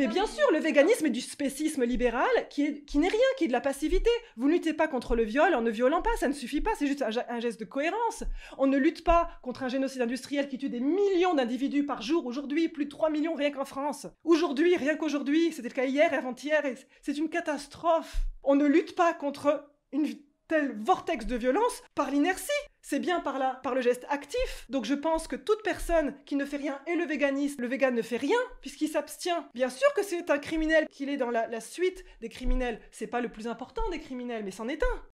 Mais bien sûr, le véganisme est du spécisme libéral qui n'est rien, qui est de la passivité. Vous ne luttez pas contre le viol en ne violant pas, ça ne suffit pas, c'est juste un, geste de cohérence. On ne lutte pas contre un génocide industriel qui tue des millions d'individus par jour aujourd'hui, plus de 3 millions rien qu'en France. Aujourd'hui, rien qu'aujourd'hui, c'était le cas hier, avant-hier, c'est une catastrophe. On ne lutte pas contre une tel vortex de violence par l'inertie. C'est bien par là, par le geste actif. Donc je pense que toute personne qui ne fait rien est le véganiste. le végan ne fait rien puisqu'il s'abstient. Bien sûr que c'est un criminel qu'il est dans la, la suite des criminels. C'est pas le plus important des criminels, mais c'en est un.